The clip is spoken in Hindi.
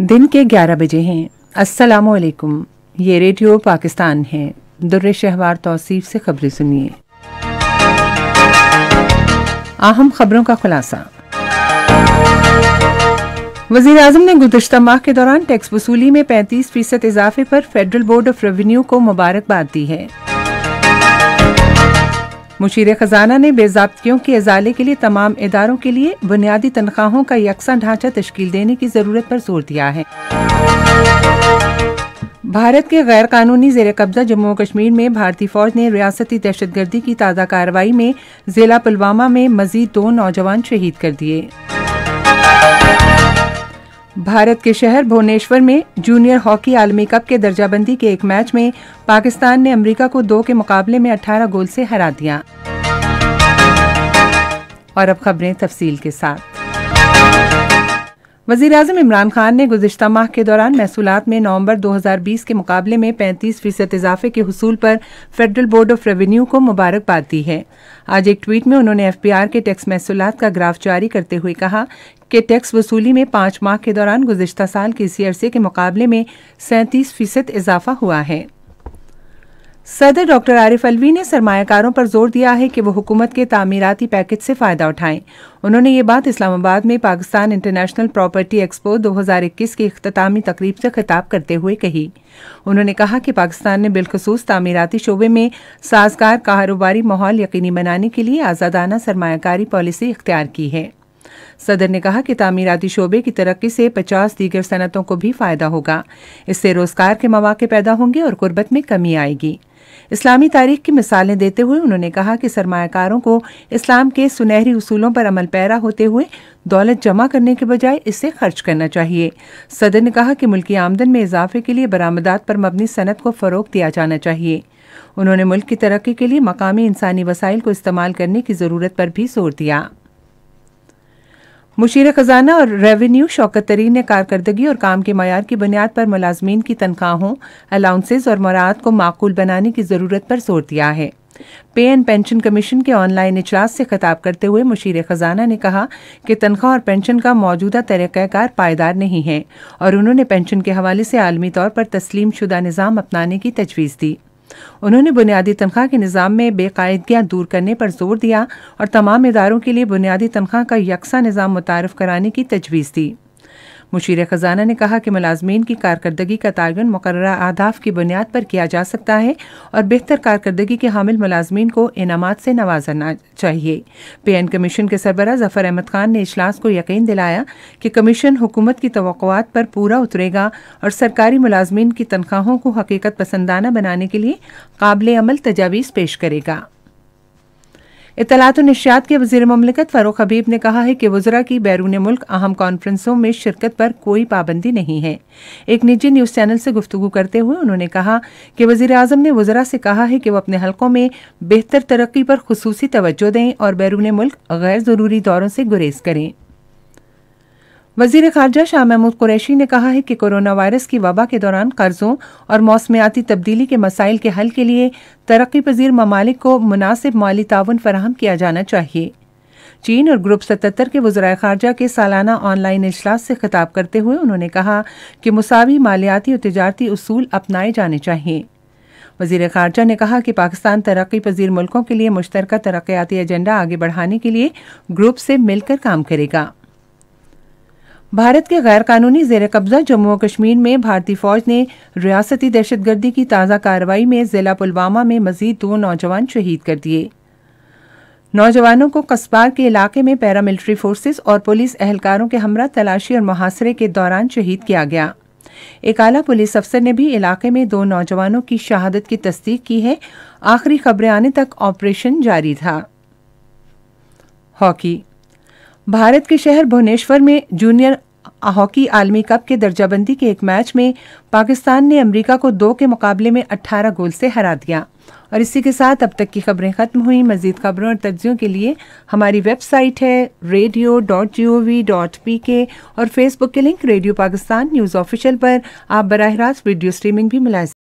दिन के 11 बजे हैं अस्सलाम वालेकुम ये रेडियो पाकिस्तान है दुर्र शहवार तौसीफ से खबरें सुनिए अहम खबरों का खुलासा वजीर अजम ने गुजशत माह के दौरान टैक्स वसूली में 35 फीसद इजाफे पर फेडरल बोर्ड ऑफ रेवेन्यू को मुबारकबाद दी है मुशीर खजाना ने बेजाबतियों के इजाले के लिए तमाम इदारों के लिए बुनियादी तनख्वाहों का यकसा ढांचा तश्कील देने की ज़रूरत पर जोर दिया है भारत के गैर कानूनी जेर कब्जा जम्मू कश्मीर में भारतीय फौज ने रियासती दहशतगर्दी की ताज़ा कार्रवाई में जिला पुलवामा में मजीद दो नौजवान शहीद कर दिए भारत के शहर भुवनेश्वर में जूनियर हॉकी आलमी कप के दर्जाबंदी के एक मैच में पाकिस्तान ने अमेरिका को दो के मुकाबले में 18 गोल से हरा दिया और अब खबरें तफसील के साथ वजीर अजम इमरान खान ने गुजशत माह के दौरान महसूलत में नवंबर 2020 के मुकाबले में 35 फीसद इजाफे के हसूल पर फेडरल बोर्ड ऑफ रेवेन्यू को मुबारकबाद दी है आज एक ट्वीट में उन्होंने एफ पी आर के टैक्स महसूलत का ग्राफ जारी करते हुए कहा कि टैक्स वसूली में पांच माह के दौरान गुजशत साल के इसी अरसे के मुकाबले में सैंतीस फीसद इजाफा हुआ है सदर डॉक्टर आरिफ अलवी ने सरमाकारों पर जोर दिया है कि वो हुकूमत के तामीराती पैकेज से फ़ायदा उठाएं उन्होंने ये बात इस्लामाबाद में पाकिस्तान इंटरनेशनल प्रॉपर्टी एक्सपो 2021 की अख्तामी तकरीब से खिताब करते हुए कही उन्होंने कहा कि पाकिस्तान ने बिलखसूस तामीराती शोबे में साजगार कारोबारी माहौल यकीनी बनाने के लिए आज़ादाना सरमाकारी पॉलिसी इख्तियार की है सदर ने कहा कि तामीराती शोबे की तरक्की से पचास दीगर सनतों को भी फ़ायदा होगा इससे रोज़गार के मौाक़े पैदा होंगे और गुर्बत में कमी आएगी इस्लामी तारीख की मिसालें देते हुए उन्होंने कहा कि सरमाकारों को इस्लाम के सुनहरी उसूलों पर अमल पैरा होते हुए दौलत जमा करने के बजाय इसे खर्च करना चाहिए सदर ने कहा कि मुल्की आमदन में इजाफे के लिए बरामदात पर मबनी सनत को फ़रोग दिया जाना चाहिए उन्होंने मुल्क की तरक्की के लिए मकामी इंसानी वसाइल को इस्तेमाल करने की ज़रूरत पर भी जोर दिया मुशीर खजाना और रेवेन्यू शौकत तरीन ने कारकर्दगी और काम के मैार की बुनियाद पर मुलाजमीन की तनख्वाहों अलाउंसेज और मराद को माकूल बनाने की ज़रूरत पर जोर दिया है पे एंड पेंशन कमीशन के ऑनलाइन इजलास से खिताब करते हुए मुशीर खजाना ने कहा कि तनख्वाह और पेंशन का मौजूदा तरीक़ाकार पायदार नहीं है और उन्होंने पेंशन के हवाले से आलमी तौर पर तस्लीम शुदा निज़ाम अपनाने की तजवीज़ दी उन्होंने बुनियादी तनख्वाह के निज़ाम में बेकायदगियाँ दूर करने पर जोर दिया और तमाम इदारों के लिए बुनियादी तनख्वाह का यकसा निज़ाम मुतारफ़ कराने की तजवीज़ दी मुशीर ख़जाना ने कहा कि मुलाजमीन की कारकर्दगी का तयन मुकर अहदाफ की बुनियाद पर किया जा सकता है और बेहतर कारकर्दगी के हामिल मुलाजमीन को इनाम से नवाजना चाहिए पे एन कमीशन के सरबरा जफर अहमद खान ने इजलास को यकीन दिलाया कि कमीशन हुकूमत की तो पर पूरा उतरेगा और सरकारी मुलाजमीन की तनख्वाहों को हकीकत पसंदाना बनाने के लिए काबिल अमल तजावीज़ पेश करेगा इतलात नशियात के वजीर ममलिकत फारूक हबीब ने कहा है कि वजरा की बैरून मुल्क अहम कॉन्फ्रेंसों में शिरकत पर कोई पाबंदी नहीं है एक निजी न्यूज़ चैनल से गुफ्तू करते हुए उन्होंने कहा कि वजीर अजम ने वजरा से कहा है कि वह अपने हलकों में बेहतर तरक्की पर खसूस तोज्जो दें और बैरून मुल्क गैर ज़रूरी दौरों से गुरेज करें वजीर खारजा शाह महमूद कुरैशी ने कहा है कि कोरोना वायरस की वबा के दौरान कर्जों और मौसमियाती तब्दीली के मसाइल के हल के लिए तरक्की पजीर ममालिक को मुनासिब माली ताउन फराहम किया जाना चाहिए चीन और ग्रुप सतर के वजरा खारजा के सालाना ऑनलाइन अजलास से खिताब करते हुए उन्होंने कहा कि मसावी मालियाती और तजारती असूल अपनाए जाने चाहिए वजीर खारजा ने कहा कि पाकिस्तान तरक्की पजीर मुल्कों के लिए मुश्तरक तरक्याती एजेंडा आगे बढ़ाने के लिए ग्रुप से मिलकर काम करेगा भारत के गैर कानूनी जेर कब्जा जम्मू और कश्मीर में भारतीय फौज ने रियासती दहशत गर्दी की ताज़ा कार्रवाई में ज़िला पुलवामा में मजीद दो नौजवान शहीद कर दिए नौजवानों को कस्बार के इलाके में पैरामिलिट्री फोर्सेस और पुलिस एहलकारों के हमरा तलाशी और मुहासरे के दौरान शहीद किया गया एक आला पुलिस अफसर ने भी इलाके में दो नौजवानों की शहादत की तस्दीक की है आखिरी खबरें आने तक ऑपरेशन जारी था हॉकी भारत के शहर भुवनेश्वर में जूनियर हॉकी आलमी कप के दर्जाबंदी के एक मैच में पाकिस्तान ने अमेरिका को दो के मुकाबले में 18 गोल से हरा दिया और इसी के साथ अब तक की खबरें ख़त्म हुई मज़ीद खबरों और तज्जियों के लिए हमारी वेबसाइट है radio dot G O V dot P K और फेसबुक के link radio Pakistan news official पर आप बरह रास्त वीडियो स्ट्रीमिंग भी मिला